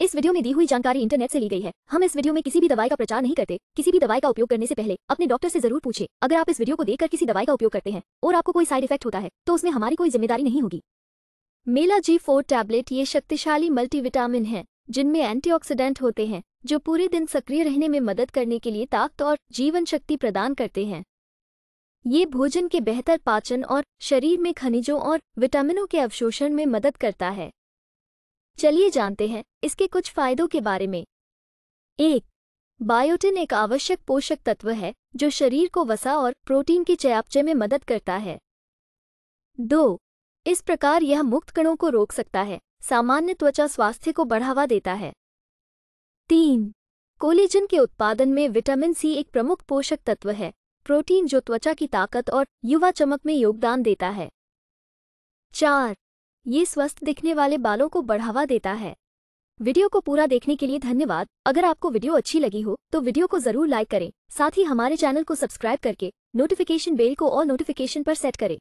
इस वीडियो में दी हुई जानकारी इंटरनेट से ली गई है हम इस वीडियो में किसी भी दवाई का प्रचार नहीं करते किसी भी दवाई का उपयोग करने से पहले अपने डॉक्टर से जरूर पूछे अगर आप इस वीडियो को देखकर किसी दवाई का उपयोग करते हैं और आपको कोई साइड इफेक्ट होता है तो उसमें हमारी कोई जिम्मेदारी नहीं होगी मेला जी फोर टैबलेट ये शक्तिशाली मल्टीविटामिन है जिनमें एंटी होते हैं जो पूरे दिन सक्रिय रहने में मदद करने के लिए ताकत और जीवन शक्ति प्रदान करते हैं ये भोजन के बेहतर पाचन और शरीर में खनिजों और विटामिनों के अवशोषण में मदद करता है चलिए जानते हैं इसके कुछ फायदों के बारे में एक बायोटिन एक आवश्यक पोषक तत्व है जो शरीर को वसा और प्रोटीन की चयापचय में मदद करता है दो इस प्रकार यह मुक्त कणों को रोक सकता है सामान्य त्वचा स्वास्थ्य को बढ़ावा देता है तीन कोलेजन के उत्पादन में विटामिन सी एक प्रमुख पोषक तत्व है प्रोटीन जो त्वचा की ताकत और युवा चमक में योगदान देता है चार ये स्वस्थ दिखने वाले बालों को बढ़ावा देता है वीडियो को पूरा देखने के लिए धन्यवाद अगर आपको वीडियो अच्छी लगी हो तो वीडियो को जरूर लाइक करें साथ ही हमारे चैनल को सब्सक्राइब करके नोटिफिकेशन बेल को और नोटिफिकेशन पर सेट करें